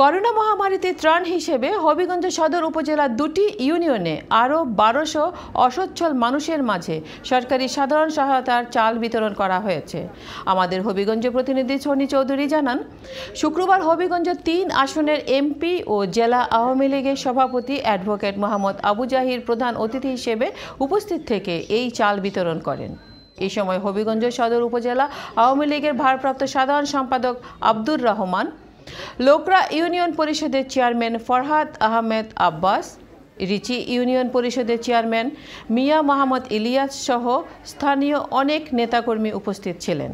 corona মহামারীতে ত্রাণ হিসেবে হবিগঞ্জ সদর উপজেলার দুটি ইউনিয়নে আরও বারোশো অসচ্ছল মানুষের মাঝে সরকারি সাধারণ সহায়তার চাল বিতরণ করা হয়েছে আমাদের হবিগঞ্জ প্রতিনিধি সনি চৌধুরী জানান শুক্রবার হবিগঞ্জ তিন আসনের এমপি ও জেলা আওয়ামী লীগের সভাপতি অ্যাডভোকেট মোহাম্মদ আবু জাহির প্রধান অতিথি হিসেবে উপস্থিত থেকে এই চাল বিতরণ করেন এই সময় হবিগঞ্জ সদর উপজেলা আওয়ামী লীগের ভারপ্রাপ্ত সাধারণ সম্পাদক আব্দুর রহমান লোকরা ইউনিয়ন পরিষদের চেয়ারম্যান ফরহাদ আহমেদ আব্বাস রিচি ইউনিয়ন পরিষদের চেয়ারম্যান মিয়া মাহমদ ইলিয়াস সহ স্থানীয় অনেক নেতাকর্মী উপস্থিত ছিলেন